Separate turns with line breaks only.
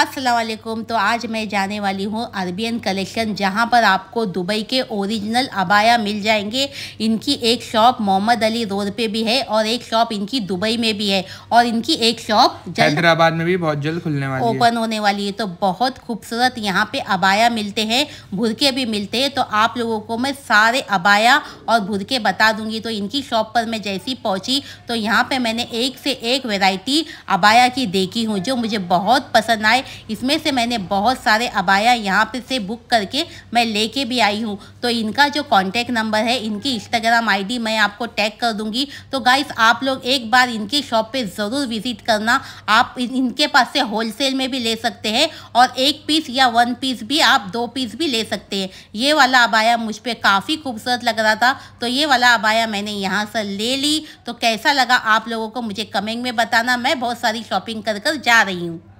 असलम तो आज मैं जाने वाली हूँ अरबियन कलेक्शन जहाँ पर आपको दुबई के ओरिजिनल अबाया मिल जाएंगे इनकी एक शॉप मोहम्मद अली रोड पे भी है और एक शॉप इनकी दुबई में भी है और इनकी एक शॉप हैदराबाद
में भी बहुत जल्द खुलने वाली ओपन
होने वाली है तो बहुत खूबसूरत यहाँ पे अबाया मिलते हैं भुरके भी मिलते हैं तो आप लोगों को मैं सारे अबाया और भुरके बता दूंगी तो इनकी शॉप पर मैं जैसी पहुँची तो यहाँ पर मैंने एक से एक वेराइटी अबाया की देखी हूँ जो मुझे बहुत पसंद आए इसमें से मैंने बहुत सारे अबाया यहाँ पे से बुक करके मैं लेके भी आई हूँ तो इनका जो कॉन्टैक्ट नंबर है इनकी इंस्टाग्राम आईडी मैं आपको टैग कर दूँगी तो गाइस आप लोग एक बार इनकी शॉप पे ज़रूर विज़िट करना आप इनके पास से होलसेल में भी ले सकते हैं और एक पीस या वन पीस भी आप दो पीस भी ले सकते हैं ये वाला अबाया मुझ पर काफ़ी खूबसूरत लग रहा था तो ये वाला अबाया मैंने यहाँ से ले ली तो कैसा लगा आप लोगों को मुझे कमेंट में बताना मैं बहुत सारी शॉपिंग कर कर जा रही हूँ